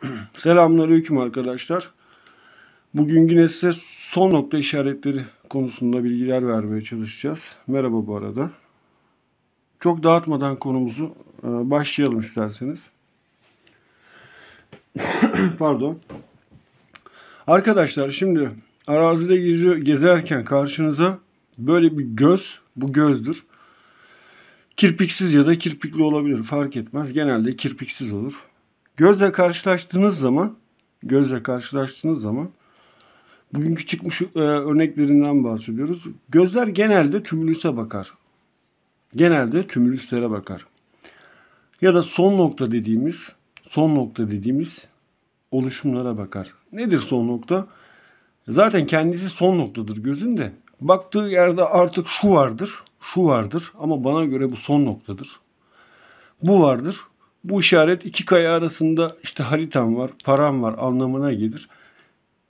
Selamünaleyküm arkadaşlar. Bugün yine size son nokta işaretleri konusunda bilgiler vermeye çalışacağız. Merhaba bu arada. Çok dağıtmadan konumuzu e, başlayalım isterseniz. Pardon. Arkadaşlar şimdi arazide geziyor, gezerken karşınıza böyle bir göz, bu gözdür. Kirpiksiz ya da kirpikli olabilir fark etmez. Genelde kirpiksiz olur. Gözle karşılaştığınız zaman gözle karşılaştığınız zaman bugünkü çıkmış e, örneklerinden bahsediyoruz. Gözler genelde tümülüse bakar. Genelde tümülüslere bakar. Ya da son nokta dediğimiz son nokta dediğimiz oluşumlara bakar. Nedir son nokta? Zaten kendisi son noktadır gözün de. Baktığı yerde artık şu vardır, şu vardır ama bana göre bu son noktadır. Bu vardır bu işaret iki kaya arasında işte haritam var, param var anlamına gelir.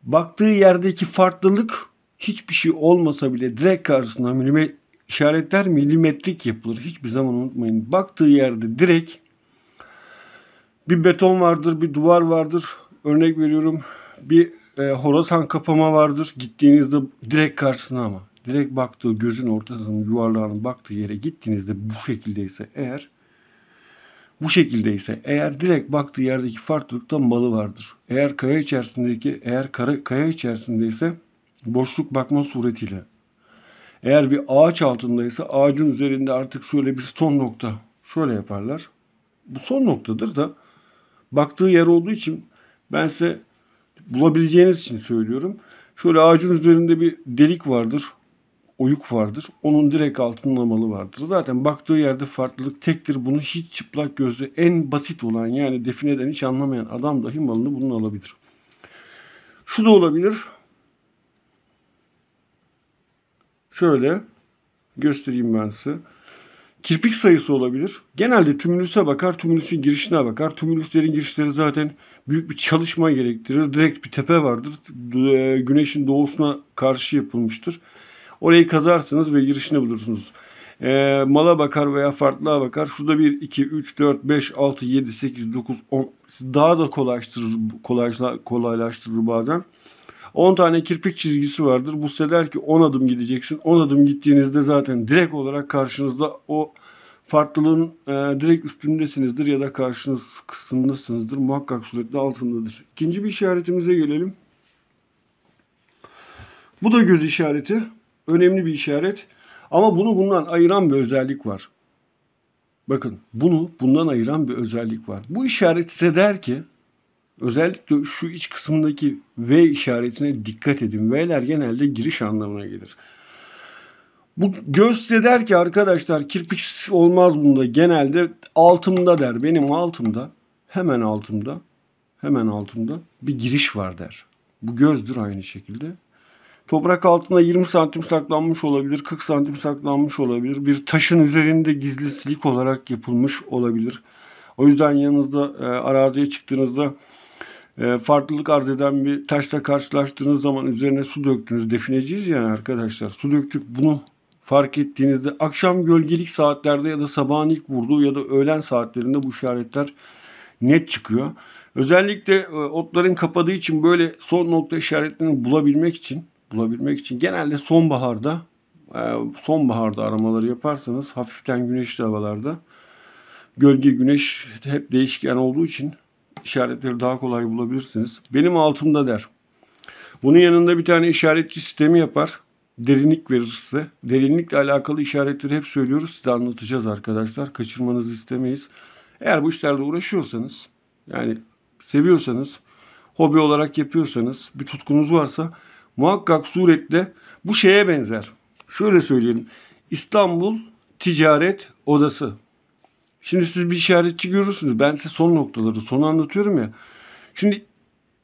Baktığı yerdeki farklılık hiçbir şey olmasa bile direkt karşısına milimet işaretler milimetrik yapılır. Hiçbir zaman unutmayın. Baktığı yerde direkt bir beton vardır, bir duvar vardır. Örnek veriyorum bir e, Horasan kapama vardır. Gittiğinizde direkt karşısına ama direkt baktığı gözün ortasının yuvarlağının baktığı yere gittiğinizde bu şekildeyse eğer bu şekilde ise eğer direkt baktığı yerdeki farklılıkta malı vardır. Eğer kaya içerisindeki eğer kara, kaya içerisinde ise boşluk bakma suretiyle. Eğer bir ağaç altındaysa ağacın üzerinde artık şöyle bir son nokta şöyle yaparlar. Bu son noktadır da baktığı yer olduğu için ben size bulabileceğiniz için söylüyorum. Şöyle ağacın üzerinde bir delik vardır oyuk vardır. Onun direkt altının amalı vardır. Zaten baktığı yerde farklılık tektir. Bunu hiç çıplak gözle en basit olan yani defineden hiç anlamayan adam dahi malını bunu alabilir. Şu da olabilir. Şöyle göstereyim ben size. Kirpik sayısı olabilir. Genelde tümülüse bakar, tümülüsün girişine bakar. Tümülüslerin girişleri zaten büyük bir çalışma gerektirir. Direkt bir tepe vardır. Ee, güneşin doğusuna karşı yapılmıştır. Orayı kazarsınız ve girişini bulursunuz. E, mala bakar veya farklılığa bakar. Şurada 1, 2, 3, 4, 5, 6, 7, 8, 9, 10. Daha da kolaylaştırır, kolayla, kolaylaştırır bazen. 10 tane kirpik çizgisi vardır. Bu size der ki 10 adım gideceksin. 10 adım gittiğinizde zaten direkt olarak karşınızda o farklılığın e, direkt üstündesinizdir ya da karşınız kısımdasınızdır. Muhakkak suretle altındadır. İkinci bir işaretimize gelelim. Bu da göz işareti önemli bir işaret. Ama bunu bundan ayıran bir özellik var. Bakın bunu bundan ayıran bir özellik var. Bu işaret size der ki özellikle şu iç kısmındaki V işaretine dikkat edin. V'ler genelde giriş anlamına gelir. Bu göz size der ki arkadaşlar kirpik olmaz bunda genelde altımda der. Benim altımda hemen altımda hemen altımda bir giriş var der. Bu gözdür aynı şekilde. Toprak altına 20 santim saklanmış olabilir, 40 santim saklanmış olabilir. Bir taşın üzerinde gizli silik olarak yapılmış olabilir. O yüzden yanınızda e, araziye çıktığınızda e, farklılık arz eden bir taşla karşılaştığınız zaman üzerine su döktünüz. Defineciyiz yani arkadaşlar. Su döktük bunu fark ettiğinizde akşam gölgelik saatlerde ya da sabahın ilk vurduğu ya da öğlen saatlerinde bu işaretler net çıkıyor. Özellikle e, otların kapadığı için böyle son nokta işaretlerini bulabilmek için bulabilmek için genelde sonbaharda e, sonbaharda aramaları yaparsanız hafiften güneşli havalarda gölge güneş hep değişken olduğu için işaretleri daha kolay bulabilirsiniz. Benim altımda der. Bunun yanında bir tane işaretçi sistemi yapar. Derinlik verir size. Derinlikle alakalı işaretleri hep söylüyoruz. Size anlatacağız arkadaşlar. Kaçırmanızı istemeyiz. Eğer bu işlerle uğraşıyorsanız yani seviyorsanız hobi olarak yapıyorsanız bir tutkunuz varsa muhakkak suretle bu şeye benzer. Şöyle söyleyelim. İstanbul Ticaret Odası. Şimdi siz bir işaretçi görürsünüz. Ben size son noktaları, sonu anlatıyorum ya. Şimdi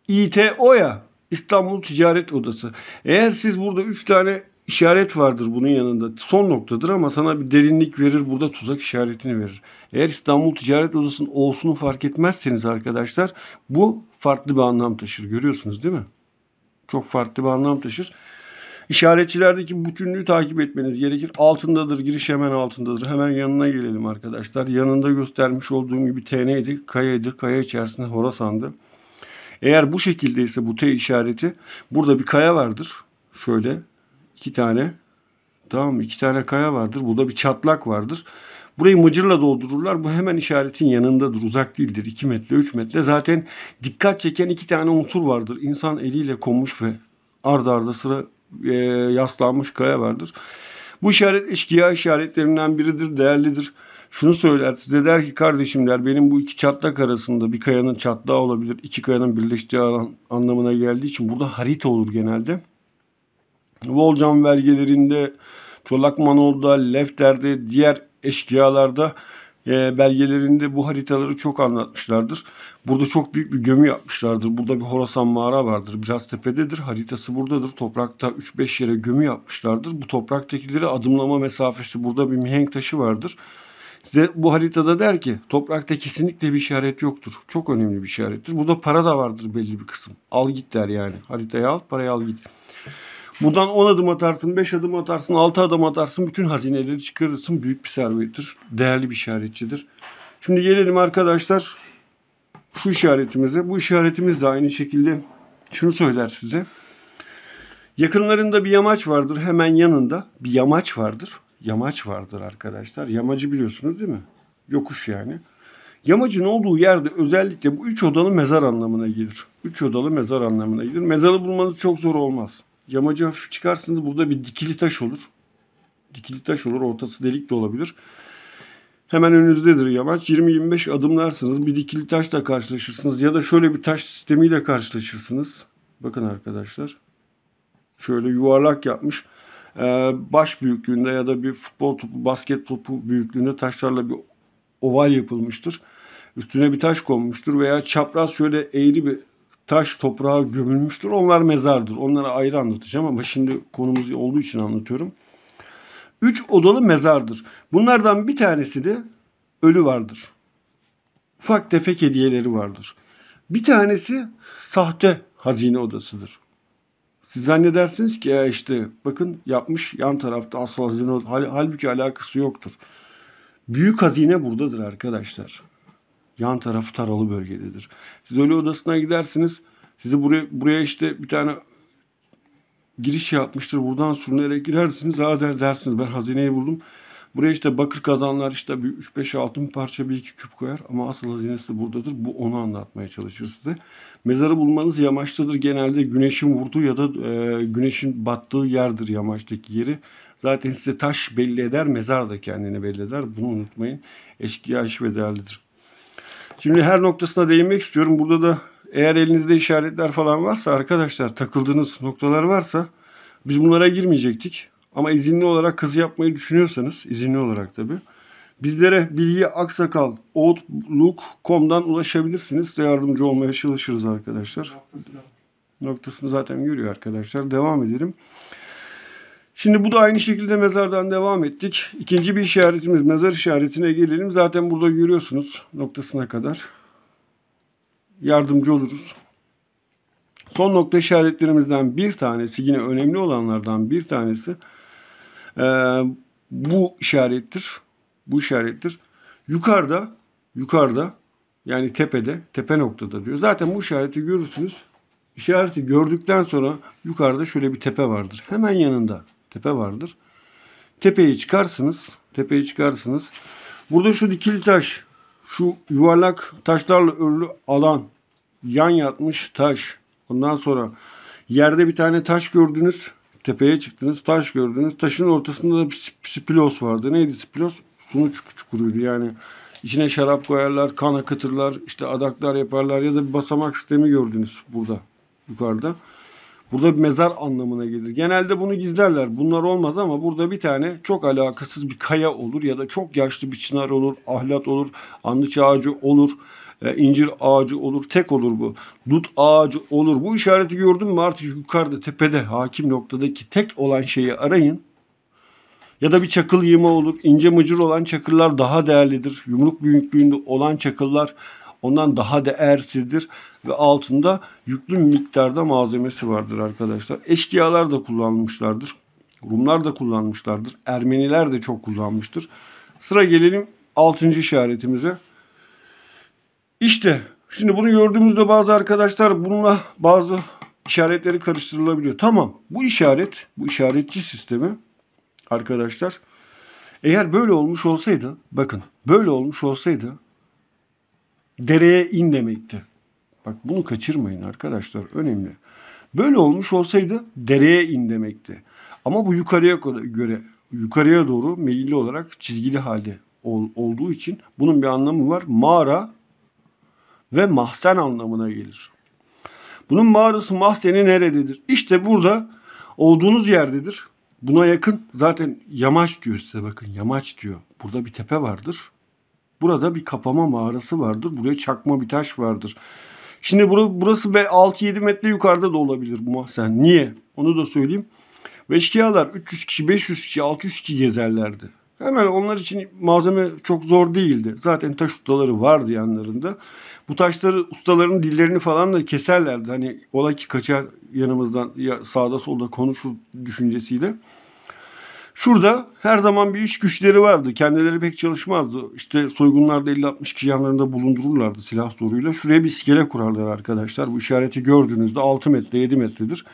İTO ya İstanbul Ticaret Odası. Eğer siz burada 3 tane işaret vardır bunun yanında. Son noktadır ama sana bir derinlik verir. Burada tuzak işaretini verir. Eğer İstanbul Ticaret Odası'nın olsun fark etmezseniz arkadaşlar bu farklı bir anlam taşır. Görüyorsunuz değil mi? çok farklı bir anlam taşır. İşaretçilerdeki bütünlüğü takip etmeniz gerekir. Altındadır, giriş hemen altındadır. Hemen yanına gelelim arkadaşlar. Yanında göstermiş olduğum gibi TN'ydi, kayaydı, kaya içerisinde Horasan'dı. Eğer bu şekildeyse bu T işareti burada bir kaya vardır. Şöyle iki tane tamam mı? İki tane kaya vardır. Burada bir çatlak vardır. Burayı mıcırla doldururlar. Bu hemen işaretin yanındadır. Uzak değildir. 2 metre 3 metre. Zaten dikkat çeken iki tane unsur vardır. İnsan eliyle konmuş ve ardarda arda sıra e, yaslanmış kaya vardır. Bu işaret eşkıya işaretlerinden biridir, değerlidir. Şunu söyler size der ki kardeşim der benim bu iki çatlak arasında bir kayanın çatlağı olabilir. iki kayanın birleştiği alan anlamına geldiği için burada harita olur genelde. Volcan vergelerinde Çolak Lefter'de, diğer eşkıyalarda e, belgelerinde bu haritaları çok anlatmışlardır. Burada çok büyük bir gömü yapmışlardır. Burada bir Horasan mağara vardır. Biraz tepededir. Haritası buradadır. Toprakta 3-5 yere gömü yapmışlardır. Bu topraktakileri adımlama mesafesi. Burada bir mihenk taşı vardır. Size bu haritada der ki toprakta kesinlikle bir işaret yoktur. Çok önemli bir işarettir. Burada para da vardır belli bir kısım. Al git der yani. Haritayı al parayı al git. Buradan 10 adım atarsın, 5 adım atarsın, 6 adım atarsın. Bütün hazineleri çıkarırsın. Büyük bir servettir. Değerli bir işaretçidir. Şimdi gelelim arkadaşlar şu işaretimize. Bu işaretimiz de aynı şekilde şunu söyler size. Yakınlarında bir yamaç vardır. Hemen yanında bir yamaç vardır. Yamaç vardır arkadaşlar. Yamacı biliyorsunuz değil mi? Yokuş yani. Yamacın olduğu yerde özellikle bu üç odalı mezar anlamına gelir. Üç odalı mezar anlamına gelir. Mezarı bulmanız çok zor olmaz. Yamacı hafif çıkarsınız burada bir dikili taş olur. Dikili taş olur. Ortası delik de olabilir. Hemen önünüzdedir yamaç. 20-25 adımlarsınız. Bir dikili taşla karşılaşırsınız. Ya da şöyle bir taş sistemiyle karşılaşırsınız. Bakın arkadaşlar. Şöyle yuvarlak yapmış. Ee, baş büyüklüğünde ya da bir futbol topu, basket topu büyüklüğünde taşlarla bir oval yapılmıştır. Üstüne bir taş konmuştur veya çapraz şöyle eğri bir taş toprağa gömülmüştür. Onlar mezardır. Onları ayrı anlatacağım ama şimdi konumuz olduğu için anlatıyorum. Üç odalı mezardır. Bunlardan bir tanesi de ölü vardır. Ufak tefek hediyeleri vardır. Bir tanesi sahte hazine odasıdır. Siz zannedersiniz ki ya işte bakın yapmış yan tarafta asıl hazine hal, halbuki alakası yoktur. Büyük hazine buradadır arkadaşlar. Yan tarafı taralı bölgededir. Siz öyle odasına gidersiniz. Sizi buraya, buraya işte bir tane giriş yapmıştır. Buradan sürünerek girersiniz. Ha der, dersiniz ben hazineyi buldum. Buraya işte bakır kazanlar işte bir 3-5 altın parça bir iki küp koyar ama asıl hazinesi buradadır. Bu onu anlatmaya çalışır size. Mezarı bulmanız yamaçtadır. Genelde güneşin vurduğu ya da e, güneşin battığı yerdir yamaçtaki yeri. Zaten size taş belli eder, mezar da kendini belli eder. Bunu unutmayın. Eşkıya iş ve değerlidir. Şimdi her noktasına değinmek istiyorum. Burada da eğer elinizde işaretler falan varsa arkadaşlar takıldığınız noktalar varsa biz bunlara girmeyecektik. Ama izinli olarak kazı yapmayı düşünüyorsanız izinli olarak tabi. Bizlere bilgi aksakal outlook.com'dan ulaşabilirsiniz. Size yardımcı olmaya çalışırız arkadaşlar. Noktasını zaten görüyor arkadaşlar. Devam edelim. Şimdi bu da aynı şekilde mezardan devam ettik. İkinci bir işaretimiz mezar işaretine gelelim. Zaten burada görüyorsunuz noktasına kadar. Yardımcı oluruz. Son nokta işaretlerimizden bir tanesi yine önemli olanlardan bir tanesi e, bu işarettir. Bu işarettir. Yukarıda yukarıda yani tepede tepe noktada diyor. Zaten bu işareti görürsünüz. İşareti gördükten sonra yukarıda şöyle bir tepe vardır. Hemen yanında tepe vardır. Tepeyi çıkarsınız. Tepeyi çıkarsınız. Burada şu dikili taş, şu yuvarlak taşlarla örülü alan, yan yatmış taş. Ondan sonra yerde bir tane taş gördünüz. Tepeye çıktınız, taş gördünüz. Taşın ortasında da bir spilos vardı. Neydi spilos? Sunu çukuruydu yani. İçine şarap koyarlar, kan akıtırlar, işte adaklar yaparlar ya da bir basamak sistemi gördünüz burada yukarıda. Burada bir mezar anlamına gelir. Genelde bunu gizlerler. Bunlar olmaz ama burada bir tane çok alakasız bir kaya olur ya da çok yaşlı bir çınar olur, ahlat olur, anlıç ağacı olur, e, incir ağacı olur, tek olur bu. Dut ağacı olur. Bu işareti gördün mü artık yukarıda tepede hakim noktadaki tek olan şeyi arayın. Ya da bir çakıl yığma olur. İnce mıcır olan çakıllar daha değerlidir. Yumruk büyüklüğünde olan çakıllar ondan daha değersizdir ve altında yüklü miktarda malzemesi vardır arkadaşlar. Eşkıyalar da kullanmışlardır. Rumlar da kullanmışlardır. Ermeniler de çok kullanmıştır. Sıra gelelim 6. işaretimize. İşte şimdi bunu gördüğümüzde bazı arkadaşlar bununla bazı işaretleri karıştırılabiliyor. Tamam bu işaret, bu işaretçi sistemi arkadaşlar eğer böyle olmuş olsaydı bakın böyle olmuş olsaydı dereye in demekti. Bak bunu kaçırmayın arkadaşlar. Önemli. Böyle olmuş olsaydı dereye in demekti. Ama bu yukarıya göre yukarıya doğru meyilli olarak çizgili halde ol, olduğu için bunun bir anlamı var. Mağara ve mahzen anlamına gelir. Bunun mağarası mahzeni nerededir? İşte burada olduğunuz yerdedir. Buna yakın zaten yamaç diyor size bakın yamaç diyor. Burada bir tepe vardır. Burada bir kapama mağarası vardır. Buraya çakma bir taş vardır. Şimdi burası ve 6-7 metre yukarıda da olabilir bu mahzen. Niye? Onu da söyleyeyim. Ve Veşkiyalar 300 kişi, 500 kişi, 600 kişi gezerlerdi. Hemen onlar için malzeme çok zor değildi. Zaten taş ustaları vardı yanlarında. Bu taşları ustaların dillerini falan da keserlerdi. Hani ola ki kaçar yanımızdan ya sağda solda konuşur düşüncesiyle. Şurada her zaman bir iş güçleri vardı. Kendileri pek çalışmazdı. İşte soygunlarda 50-60 kişi yanlarında bulundururlardı silah zoruyla. Şuraya bir iskele kurarlar arkadaşlar. Bu işareti gördüğünüzde 6 metre 7 metredir.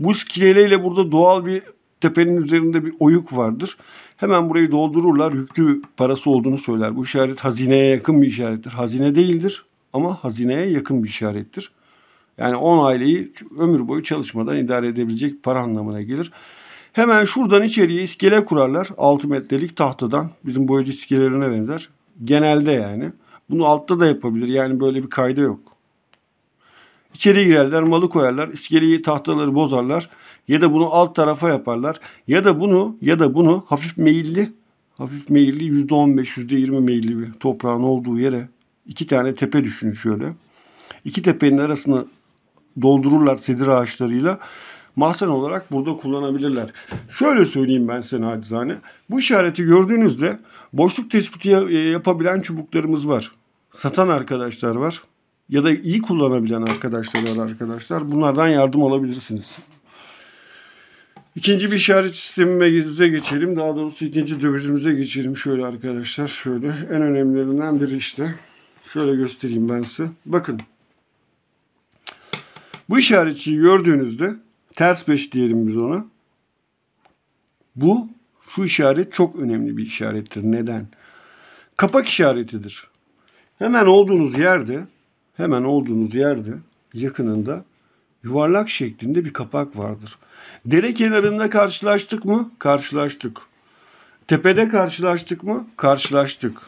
Bu iskeleyle burada doğal bir tepenin üzerinde bir oyuk vardır. Hemen burayı doldururlar. Yüklü parası olduğunu söyler. Bu işaret hazineye yakın bir işarettir. Hazine değildir ama hazineye yakın bir işarettir. Yani 10 aileyi ömür boyu çalışmadan idare edebilecek para anlamına gelir. Hemen şuradan içeriye iskele kurarlar. 6 metrelik tahtadan. Bizim boyacı iskelelerine benzer. Genelde yani. Bunu altta da yapabilir. Yani böyle bir kayda yok. İçeri girerler, malı koyarlar, iskeleyi tahtaları bozarlar ya da bunu alt tarafa yaparlar ya da bunu ya da bunu hafif meyilli hafif meyilli %15, %20 meyilli bir toprağın olduğu yere iki tane tepe düşünün şöyle. İki tepenin arasını doldururlar sedir ağaçlarıyla mahzen olarak burada kullanabilirler. Şöyle söyleyeyim ben size nacizane. Bu işareti gördüğünüzde boşluk tespiti e, yapabilen çubuklarımız var. Satan arkadaşlar var. Ya da iyi kullanabilen arkadaşlar var arkadaşlar. Bunlardan yardım alabilirsiniz. İkinci bir işaret sistemime sistemimize geçelim. Daha doğrusu ikinci dövizimize geçelim. Şöyle arkadaşlar şöyle. En önemlilerinden biri işte. Şöyle göstereyim ben size. Bakın. Bu işaretçiyi gördüğünüzde Ters beş diyelim biz ona. Bu şu işaret çok önemli bir işarettir. Neden? Kapak işaretidir. Hemen olduğunuz yerde hemen olduğunuz yerde yakınında yuvarlak şeklinde bir kapak vardır. Dere kenarında karşılaştık mı? Karşılaştık. Tepede karşılaştık mı? Karşılaştık.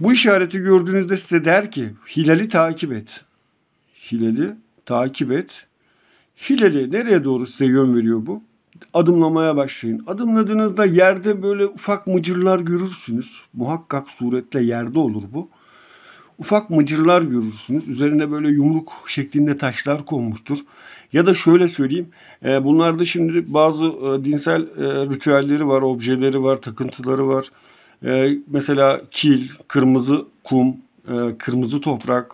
Bu işareti gördüğünüzde size der ki hilali takip et. Hilali takip et. Hileli nereye doğru size yön veriyor bu? Adımlamaya başlayın. Adımladığınızda yerde böyle ufak mıcırlar görürsünüz. Muhakkak suretle yerde olur bu. Ufak mıcırlar görürsünüz. Üzerine böyle yumruk şeklinde taşlar konmuştur. Ya da şöyle söyleyeyim. E, bunlarda şimdi bazı e, dinsel e, ritüelleri var, objeleri var, takıntıları var. E, mesela kil, kırmızı kum, e, kırmızı toprak,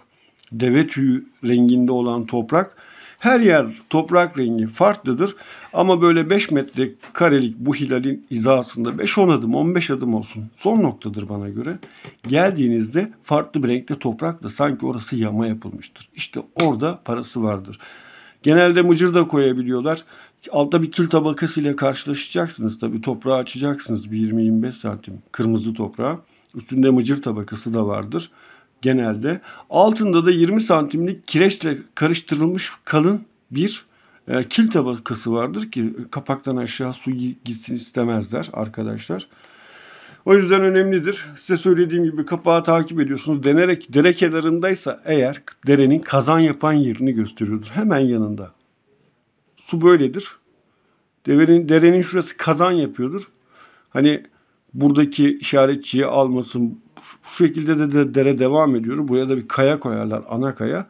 deve tüyü renginde olan toprak her yer toprak rengi farklıdır ama böyle 5 metre karelik bu hilalin izasında 5-10 adım 15 adım olsun son noktadır bana göre. Geldiğinizde farklı bir renkte toprak da sanki orası yama yapılmıştır. İşte orada parası vardır. Genelde mıcır da koyabiliyorlar. Altta bir kil tabakası ile karşılaşacaksınız. Tabi toprağı açacaksınız bir 20-25 santim kırmızı toprağı. Üstünde mıcır tabakası da vardır genelde. Altında da 20 santimlik kireçle karıştırılmış kalın bir e, kil tabakası vardır ki kapaktan aşağı su gitsin istemezler arkadaşlar. O yüzden önemlidir. Size söylediğim gibi kapağı takip ediyorsunuz. Denerek dere kenarındaysa eğer derenin kazan yapan yerini gösteriyordur. Hemen yanında. Su böyledir. Devenin, derenin şurası kazan yapıyordur. Hani buradaki işaretçiyi almasın, bu şekilde de, de dere devam ediyor. Buraya da bir kaya koyarlar ana kaya.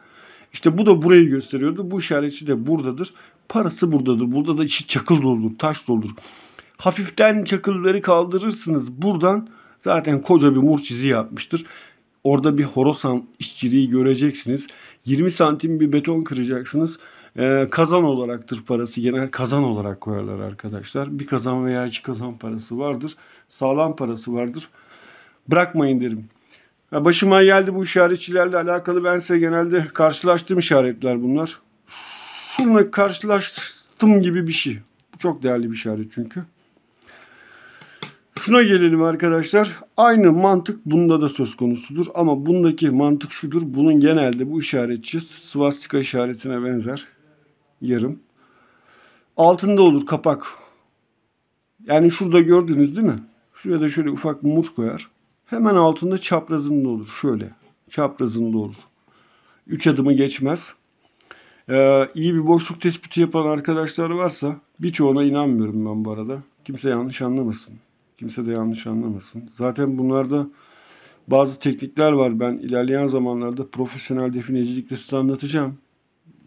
İşte bu da burayı gösteriyordu. Bu işaretçi de buradadır. Parası buradadır. Burada da içi çakıl doludur, taş doludur. Hafiften çakılları kaldırırsınız. Buradan zaten koca bir mur çizi yapmıştır. Orada bir horosan işçiliği göreceksiniz. 20 santim bir beton kıracaksınız. Ee, kazan olaraktır parası. Genel kazan olarak koyarlar arkadaşlar. Bir kazan veya iki kazan parası vardır. Sağlam parası vardır bırakmayın derim. Başıma geldi bu işaretçilerle alakalı. Ben size genelde karşılaştığım işaretler bunlar. Şununla karşılaştım gibi bir şey. Bu çok değerli bir işaret çünkü. Şuna gelelim arkadaşlar. Aynı mantık bunda da söz konusudur. Ama bundaki mantık şudur. Bunun genelde bu işaretçi svastika işaretine benzer. Yarım. Altında olur kapak. Yani şurada gördünüz değil mi? Şuraya da şöyle ufak mumur koyar. Hemen altında çaprazında olur. Şöyle çaprazında olur. 3 adımı geçmez. Ee, iyi bir boşluk tespiti yapan arkadaşlar varsa birçoğuna inanmıyorum ben bu arada. Kimse yanlış anlamasın. Kimse de yanlış anlamasın. Zaten bunlarda bazı teknikler var. Ben ilerleyen zamanlarda profesyonel definecilikte size anlatacağım.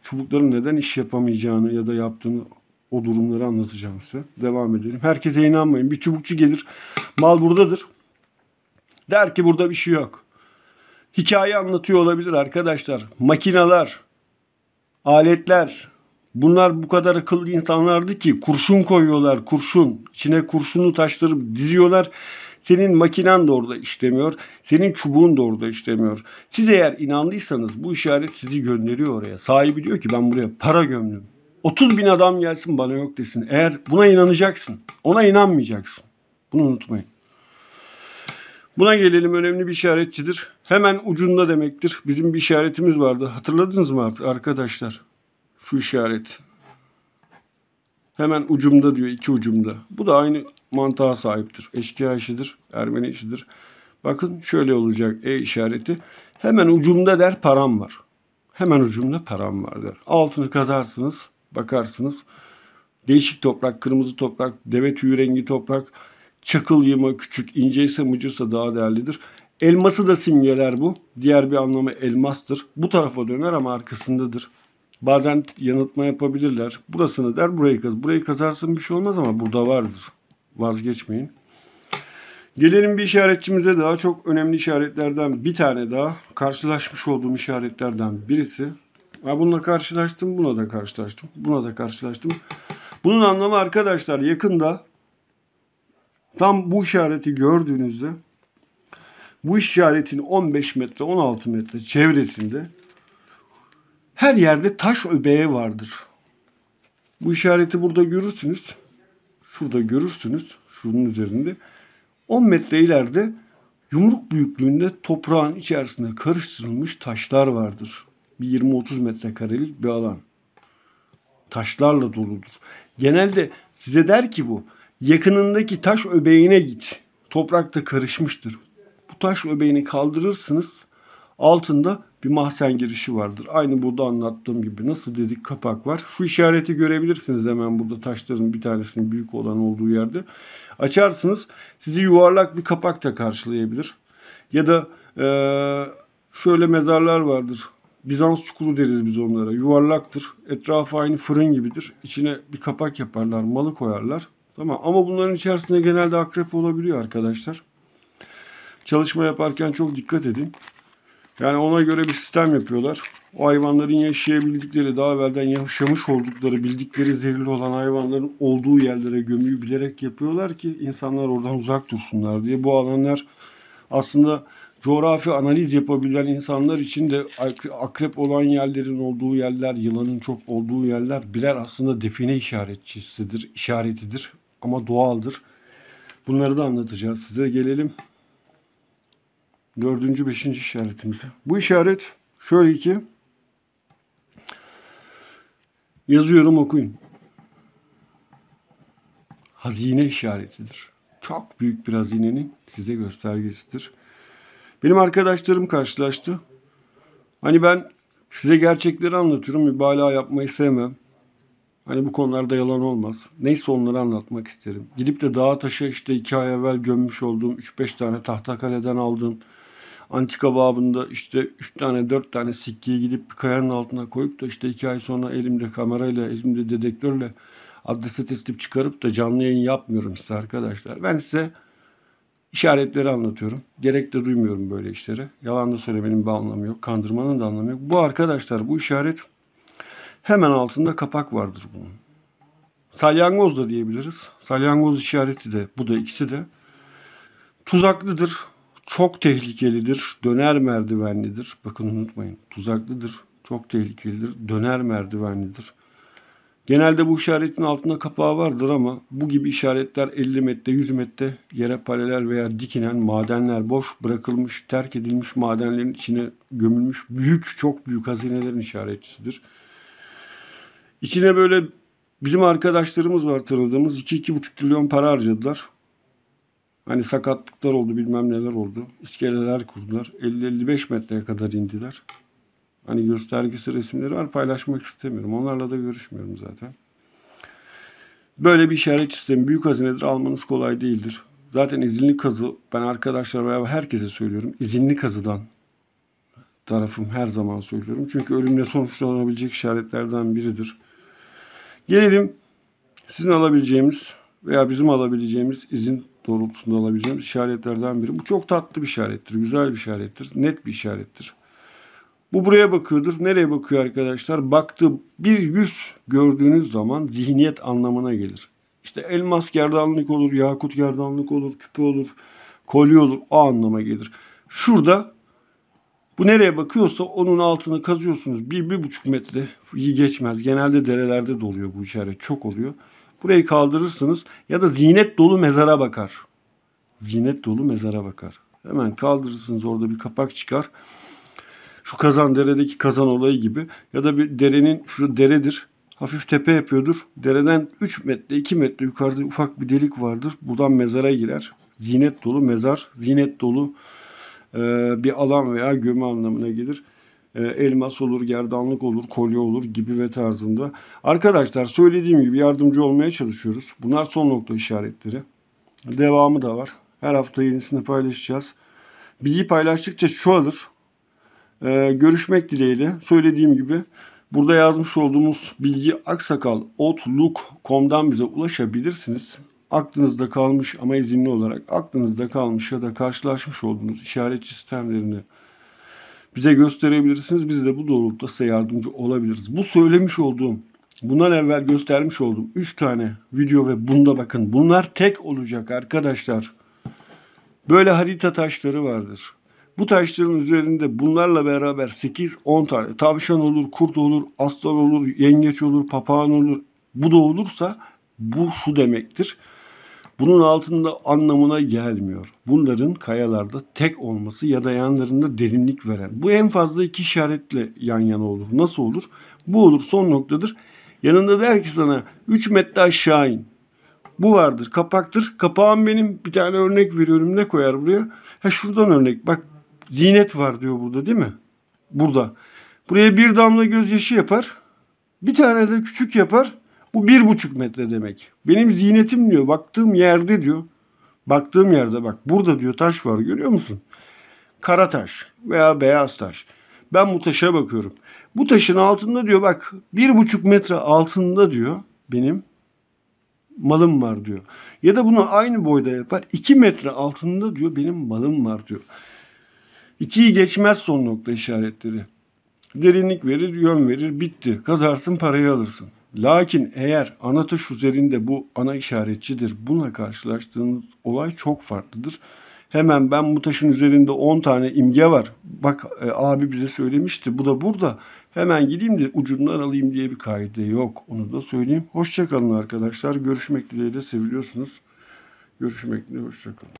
Çubukların neden iş yapamayacağını ya da yaptığını o durumları anlatacağım size. Devam edelim. Herkese inanmayın. Bir çubukçu gelir. Mal buradadır. Der ki burada bir şey yok. Hikaye anlatıyor olabilir arkadaşlar. Makinalar, aletler bunlar bu kadar akıllı insanlardı ki kurşun koyuyorlar kurşun. içine kurşunu taştırıp diziyorlar. Senin makinen de orada işlemiyor. Senin çubuğun da orada işlemiyor. Siz eğer inandıysanız bu işaret sizi gönderiyor oraya. Sahibi diyor ki ben buraya para gömdüm. 30 bin adam gelsin bana yok desin. Eğer buna inanacaksın. Ona inanmayacaksın. Bunu unutmayın. Buna gelelim önemli bir işaretçidir. Hemen ucunda demektir. Bizim bir işaretimiz vardı. Hatırladınız mı artık arkadaşlar? Şu işaret. Hemen ucumda diyor iki ucumda. Bu da aynı mantığa sahiptir. Eşkıya işidir, Ermeni işidir. Bakın şöyle olacak E işareti. Hemen ucumda der param var. Hemen ucumda param var der. Altını kazarsınız, bakarsınız. Değişik toprak, kırmızı toprak, deve tüyü rengi toprak Çakıl yıma küçük, inceyse mıcırsa daha değerlidir. Elması da simgeler bu. Diğer bir anlamı elmastır. Bu tarafa döner ama arkasındadır. Bazen yanıltma yapabilirler. Burasını der burayı kaz. Burayı kazarsın bir şey olmaz ama burada vardır. Vazgeçmeyin. Gelelim bir işaretçimize daha çok önemli işaretlerden bir tane daha. Karşılaşmış olduğum işaretlerden birisi. Ha, bununla karşılaştım, buna da karşılaştım, buna da karşılaştım. Bunun anlamı arkadaşlar yakında Tam bu işareti gördüğünüzde bu işaretin 15 metre 16 metre çevresinde her yerde taş öbeği vardır. Bu işareti burada görürsünüz. Şurada görürsünüz. Şunun üzerinde. 10 metre ileride yumruk büyüklüğünde toprağın içerisinde karıştırılmış taşlar vardır. Bir 20-30 metre karelik bir alan. Taşlarla doludur. Genelde size der ki bu Yakınındaki taş öbeğine git. Toprakta karışmıştır. Bu taş öbeğini kaldırırsınız. Altında bir mahzen girişi vardır. Aynı burada anlattığım gibi nasıl dedik kapak var. Şu işareti görebilirsiniz hemen burada taşların bir tanesinin büyük olan olduğu yerde. Açarsınız sizi yuvarlak bir kapak da karşılayabilir. Ya da ee, şöyle mezarlar vardır. Bizans çukuru deriz biz onlara. Yuvarlaktır. Etrafı aynı fırın gibidir. İçine bir kapak yaparlar, malı koyarlar. Tamam ama bunların içerisinde genelde akrep olabiliyor arkadaşlar. Çalışma yaparken çok dikkat edin. Yani ona göre bir sistem yapıyorlar. O hayvanların yaşayabildikleri, daha evvelden yaşamış oldukları, bildikleri zehirli olan hayvanların olduğu yerlere gömüyü bilerek yapıyorlar ki insanlar oradan uzak dursunlar diye. Bu alanlar aslında coğrafi analiz yapabilen insanlar için de akrep olan yerlerin olduğu yerler, yılanın çok olduğu yerler birer aslında define işaretçisidir, işaretidir ama doğaldır. Bunları da anlatacağız size. Gelelim dördüncü, beşinci işaretimize. Bu işaret şöyle ki yazıyorum okuyun. Hazine işaretidir. Çok büyük bir hazinenin size göstergesidir. Benim arkadaşlarım karşılaştı. Hani ben size gerçekleri anlatıyorum. Mübalağa yapmayı sevmem. Hani bu konularda yalan olmaz. Neyse onları anlatmak isterim. Gidip de dağa taşa işte iki ay evvel gömmüş olduğum 3-5 tane tahta kaleden aldığım antika babında işte 3 tane 4 tane sikkiye gidip bir kayanın altına koyup da işte 2 ay sonra elimde kamerayla elimde dedektörle adrese testip çıkarıp da canlı yayın yapmıyorum size arkadaşlar. Ben size işaretleri anlatıyorum. Gerek de duymuyorum böyle işlere. Yalan da söylemenin bir anlamı yok. Kandırmanın da anlamı yok. Bu arkadaşlar bu işaret Hemen altında kapak vardır bunun. Salyangoz da diyebiliriz. Salyangoz işareti de bu da ikisi de. Tuzaklıdır. Çok tehlikelidir. Döner merdivenlidir. Bakın unutmayın. Tuzaklıdır. Çok tehlikelidir. Döner merdivenlidir. Genelde bu işaretin altında kapağı vardır ama bu gibi işaretler 50 metre 100 metre yere paralel veya dikinen madenler boş bırakılmış terk edilmiş madenlerin içine gömülmüş büyük çok büyük hazinelerin işaretçisidir. İçine böyle bizim arkadaşlarımız var tanıdığımız. 2-2,5 milyon para harcadılar. Hani sakatlıklar oldu bilmem neler oldu. İskeleler kurdular. 50-55 metreye kadar indiler. Hani göstergesi resimleri var paylaşmak istemiyorum. Onlarla da görüşmüyorum zaten. Böyle bir işaret sistemi büyük hazinedir almanız kolay değildir. Zaten izinli kazı ben arkadaşlar veya herkese söylüyorum. İzinli kazıdan tarafım her zaman söylüyorum. Çünkü ölümle sonuçlanabilecek işaretlerden biridir. Gelelim sizin alabileceğimiz veya bizim alabileceğimiz izin doğrultusunda alabileceğimiz işaretlerden biri. Bu çok tatlı bir işarettir, güzel bir işarettir, net bir işarettir. Bu buraya bakıyordur. Nereye bakıyor arkadaşlar? Baktığı bir yüz gördüğünüz zaman zihniyet anlamına gelir. İşte elmas gerdanlık olur, yakut gerdanlık olur, küpe olur, kolye olur. O anlama gelir. Şurada bu nereye bakıyorsa onun altını kazıyorsunuz. Bir, bir buçuk metre iyi geçmez. Genelde derelerde doluyor bu işaret. Çok oluyor. Burayı kaldırırsınız ya da zinet dolu mezara bakar. Zinet dolu mezara bakar. Hemen kaldırırsınız orada bir kapak çıkar. Şu kazan deredeki kazan olayı gibi ya da bir derenin şu deredir. Hafif tepe yapıyordur. Dereden 3 metre 2 metre yukarıda ufak bir delik vardır. Buradan mezara girer. Zinet dolu mezar, zinet dolu ee, bir alan veya göme anlamına gelir ee, elmas olur, gerdanlık olur, kolye olur gibi ve tarzında. Arkadaşlar söylediğim gibi yardımcı olmaya çalışıyoruz. Bunlar son nokta işaretleri. Devamı da var. Her hafta yenisini paylaşacağız. Bilgi paylaştıkça çoğalır. Ee, görüşmek dileğiyle. Söylediğim gibi burada yazmış olduğumuz bilgi aksakal.outlook.com'dan bize ulaşabilirsiniz aklınızda kalmış ama izinli olarak aklınızda kalmış ya da karşılaşmış olduğunuz işaret sistemlerini bize gösterebilirsiniz. Biz de bu doğrultuda size yardımcı olabiliriz. Bu söylemiş olduğum, bundan evvel göstermiş olduğum 3 tane video ve bunda bakın. Bunlar tek olacak arkadaşlar. Böyle harita taşları vardır. Bu taşların üzerinde bunlarla beraber 8-10 tane tavşan olur, kurt olur, aslan olur, yengeç olur, papağan olur. Bu da olursa bu şu demektir bunun altında anlamına gelmiyor. Bunların kayalarda tek olması ya da yanlarında derinlik veren. Bu en fazla iki işaretle yan yana olur. Nasıl olur? Bu olur son noktadır. Yanında der ki sana 3 metre aşağı in. Bu vardır kapaktır. Kapağım benim bir tane örnek veriyorum ne koyar buraya? Ha şuradan örnek bak zinet var diyor burada değil mi? Burada. Buraya bir damla gözyaşı yapar. Bir tane de küçük yapar. Bu bir buçuk metre demek. Benim ziynetim diyor baktığım yerde diyor. Baktığım yerde bak burada diyor taş var görüyor musun? Kara taş veya beyaz taş. Ben bu taşa bakıyorum. Bu taşın altında diyor bak bir buçuk metre altında diyor benim malım var diyor. Ya da bunu aynı boyda yapar. 2 metre altında diyor benim malım var diyor. İkiyi geçmez son nokta işaretleri. Derinlik verir, yön verir, bitti. Kazarsın parayı alırsın. Lakin eğer ana taş üzerinde bu ana işaretçidir. Buna karşılaştığınız olay çok farklıdır. Hemen ben bu taşın üzerinde 10 tane imge var. Bak e, abi bize söylemişti. Bu da burada. Hemen gideyim de ucundan alayım diye bir kaide yok. Onu da söyleyeyim. Hoşçakalın arkadaşlar. Görüşmek dileğiyle seviliyorsunuz. Görüşmek dileğiyle. Hoşçakalın.